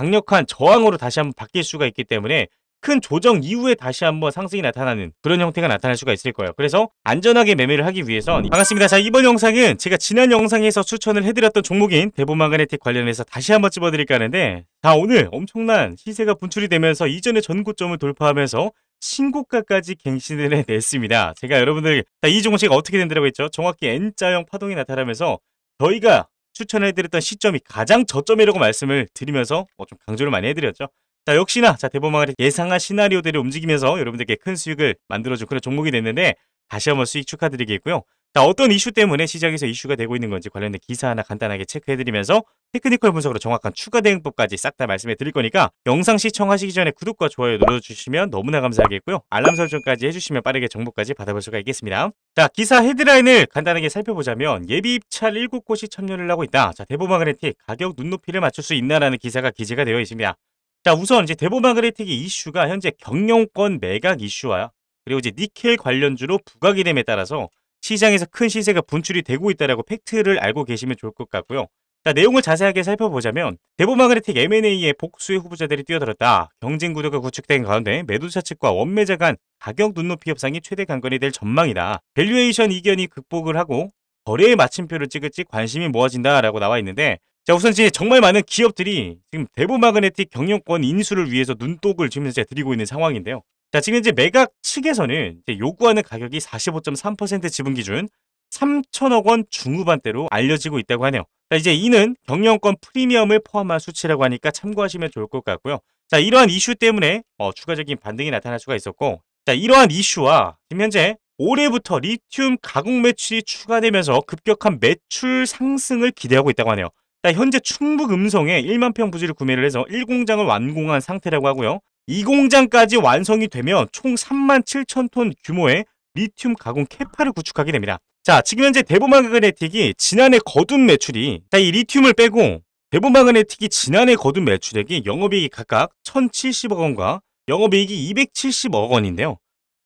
강력한 저항으로 다시 한번 바뀔 수가 있기 때문에 큰 조정 이후에 다시 한번 상승이 나타나는 그런 형태가 나타날 수가 있을 거예요 그래서 안전하게 매매를 하기 위해선 반갑습니다 자 이번 영상은 제가 지난 영상에서 추천을 해드렸던 종목인 대보마그네틱 관련해서 다시 한번 집어드릴까 하는데 자 오늘 엄청난 시세가 분출이 되면서 이전의 전고점을 돌파하면서 신고가까지 갱신을 해냈습니다 제가 여러분들 이 종목 이 어떻게 된다고 했죠 정확히 N자형 파동이 나타나면서 저희가 추천해드렸던 시점이 가장 저점이라고 말씀을 드리면서 어, 좀 강조를 많이 해드렸죠. 자 역시나 자대법망을 예상한 시나리오들이 움직이면서 여러분들께 큰 수익을 만들어준 그런 종목이 됐는데 다시 한번 수익 축하드리겠고요. 자, 어떤 이슈 때문에 시장에서 이슈가 되고 있는 건지 관련된 기사 하나 간단하게 체크해드리면서 테크니컬 분석으로 정확한 추가 대응법까지 싹 다 말씀해 드릴 거니까 영상 시청하시기 전에 구독과 좋아요 눌러주시면 너무나 감사하겠고요. 알람 설정까지 해주시면 빠르게 정보까지 받아볼 수가 있겠습니다. 자, 기사 헤드라인을 간단하게 살펴보자면 예비 입찰 7곳이 참여를 하고 있다. 자, 대보마 그네틱 가격 눈높이를 맞출 수 있나라는 기사가 기재가 되어 있습니다. 자, 우선 이제 대보마 그네틱의 이슈가 현재 경영권 매각 이슈와 그리고 이제 니켈 관련주로 부각이 됨에 따라서 시장에서 큰 시세가 분출이 되고 있다라고 팩트를 알고 계시면 좋을 것 같고요. 자, 내용을 자세하게 살펴보자면 대보마그네틱 M&A의 복수의 후보자들이 뛰어들었다. 경쟁 구도가 구축된 가운데 매도자 측과 원매자 간 가격 눈높이 협상이 최대 관건이 될 전망이다. 밸류에이션 이견이 극복을 하고 거래의 마침표를 찍을지 관심이 모아진다라고 나와 있는데 자 우선 이제 정말 많은 기업들이 지금 대보마그네틱 경영권 인수를 위해서 눈독을 지금 현재 드리고 있는 상황인데요. 자, 지금 이제 매각 측에서는 이제 요구하는 가격이 45.3% 지분 기준 3천억 원 중후반대로 알려지고 있다고 하네요. 자, 이제 이는 경영권 프리미엄을 포함한 수치라고 하니까 참고하시면 좋을 것 같고요. 자, 이러한 이슈 때문에 어, 추가적인 반등이 나타날 수가 있었고 자, 이러한 이슈와 지금 현재 올해부터 리튬 가공 매출이 추가되면서 급격한 매출 상승을 기대하고 있다고 하네요. 자, 현재 충북 음성에 1만 평 부지를 구매를 해서 1공장을 완공한 상태라고 하고요. 이 공장까지 완성이 되면 총 3만 7천 톤 규모의 리튬 가공 캐파를 구축하게 됩니다. 자, 지금 현재 대보마그네틱이 지난해 거둔 매출이 자, 이 리튬을 빼고 대보마그네틱이 지난해 거둔 매출액이 영업이익이 각각 1,070억 원과 영업이익이 270억 원인데요.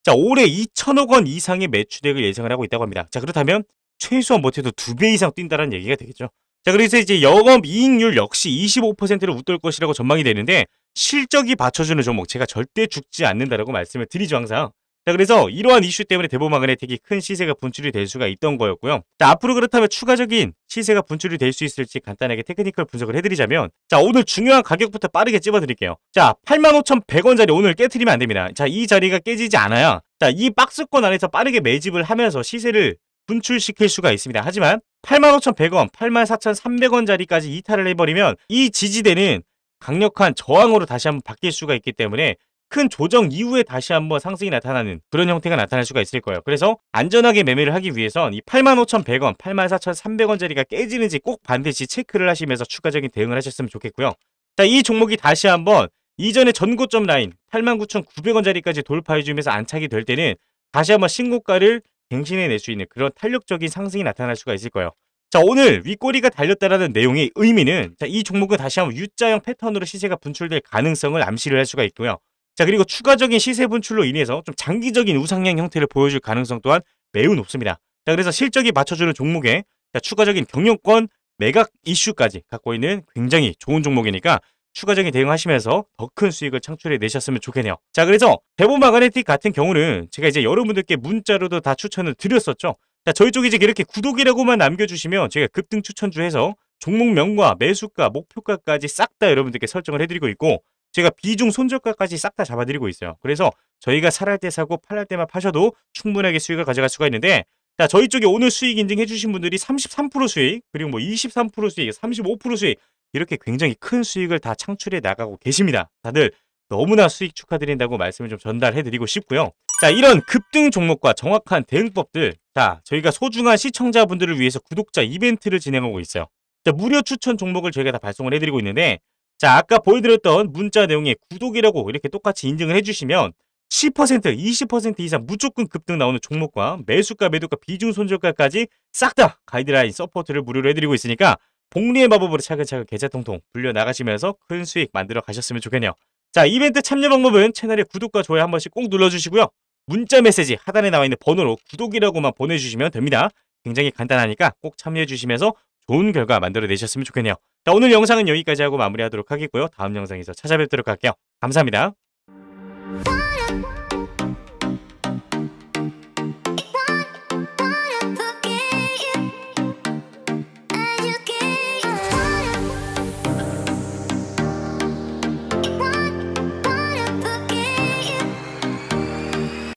자, 올해 2 0 0 0억원 이상의 매출액을 예상을 하고 있다고 합니다. 자, 그렇다면 최소한 못해도 두배 이상 뛴다는 얘기가 되겠죠. 자, 그래서 이제 영업이익률 역시 25%를 웃돌 것이라고 전망이 되는데 실적이 받쳐주는 종목 제가 절대 죽지 않는다라고 말씀을 드리죠 항상 자 그래서 이러한 이슈 때문에 대보마그네틱이 큰 시세가 분출이 될 수가 있던 거였고요. 자 앞으로 그렇다면 추가적인 시세가 분출이 될 수 있을지 간단하게 테크니컬 분석을 해드리자면 자 오늘 중요한 가격부터 빠르게 찝어드릴게요. 자 85,100원짜리 오늘 깨트리면 안됩니다. 자 이 자리가 깨지지 않아야 자이 박스권 안에서 빠르게 매집을 하면서 시세를 분출시킬 수가 있습니다. 하지만 85,100원, 84,300원짜리까지 이탈을 해버리면 이 지지대는 강력한 저항으로 다시 한번 바뀔 수가 있기 때문에 큰 조정 이후에 다시 한번 상승이 나타나는 그런 형태가 나타날 수가 있을 거예요. 그래서 안전하게 매매를 하기 위해선 이 85,100원, 8 4 3 0 0원자리가 깨지는지 꼭 반드시 체크를 하시면서 추가적인 대응을 하셨으면 좋겠고요. 자, 이 종목이 다시 한번 이전의 전고점 라인 8 9 9 0 0원자리까지 돌파해주면서 안착이 될 때는 다시 한번 신고가를 갱신해낼 수 있는 그런 탄력적인 상승이 나타날 수가 있을 거예요. 자 오늘 윗꼬리가 달렸다라는 내용의 의미는 자, 이 종목은 다시 한번 U자형 패턴으로 시세가 분출될 가능성을 암시를 할 수가 있고요. 자 그리고 추가적인 시세 분출로 인해서 좀 장기적인 우상향 형태를 보여줄 가능성 또한 매우 높습니다. 자 그래서 실적이 맞춰주는 종목에 자, 추가적인 경영권 매각 이슈까지 갖고 있는 굉장히 좋은 종목이니까 추가적인 대응하시면서 더 큰 수익을 창출해 내셨으면 좋겠네요. 자 그래서 대본 마그네틱 같은 경우는 제가 이제 여러분들께 문자로도 다 추천을 드렸었죠. 자, 저희 쪽이 이제 이렇게 구독이라고만 남겨주시면 제가 급등 추천주해서 종목명과 매수가, 목표가까지 싹 다 여러분들께 설정을 해드리고 있고 제가 비중 손절가까지 싹 다 잡아드리고 있어요. 그래서 저희가 살할 때 사고 팔할 때만 파셔도 충분하게 수익을 가져갈 수가 있는데 자 저희 쪽에 오늘 수익 인증해 주신 분들이 33% 수익 그리고 뭐 23% 수익, 35% 수익 이렇게 굉장히 큰 수익을 다 창출해 나가고 계십니다. 다들 너무나 수익 축하드린다고 말씀을 좀 전달해드리고 싶고요. 자 이런 급등 종목과 정확한 대응법들 자, 저희가 소중한 시청자분들을 위해서 구독자 이벤트를 진행하고 있어요. 자, 무료 추천 종목을 저희가 다 발송을 해드리고 있는데 자, 아까 보여드렸던 문자 내용의 구독이라고 이렇게 똑같이 인증을 해주시면 10%, 20% 이상 무조건 급등 나오는 종목과 매수가, 매도가, 비중 손절가까지 싹 다 가이드라인 서포트를 무료로 해드리고 있으니까 복리의 마법으로 차근차근 계좌 통통 불려 나가시면서 큰 수익 만들어 가셨으면 좋겠네요. 자, 이벤트 참여 방법은 채널의 구독과 좋아요 한 번씩 꼭 눌러주시고요. 문자 메시지 하단에 나와 있는 번호로 구독이라고만 보내주시면 됩니다. 굉장히 간단하니까 꼭 참여해주시면서 좋은 결과 만들어내셨으면 좋겠네요. 자, 오늘 영상은 여기까지 하고 마무리하도록 하겠고요. 다음 영상에서 찾아뵙도록 할게요. 감사합니다.